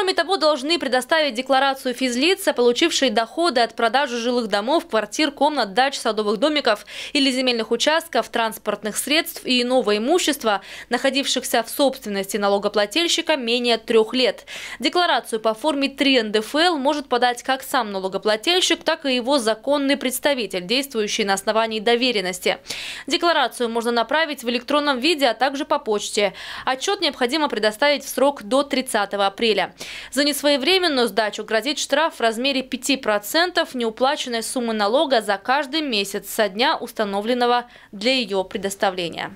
Кроме того, должны предоставить декларацию физлица, получившие доходы от продажи жилых домов, квартир, комнат, дач, садовых домиков или земельных участков, транспортных средств и иного имущества, находившихся в собственности налогоплательщика менее трех лет. Декларацию по форме 3 НДФЛ может подать как сам налогоплательщик, так и его законный представитель, действующий на основании доверенности. Декларацию можно направить в электронном виде, а также по почте. Отчет необходимо предоставить в срок до 30 апреля. За несвоевременную сдачу грозит штраф в размере 5% неуплаченной суммы налога за каждый месяц со дня, установленного для ее предоставления.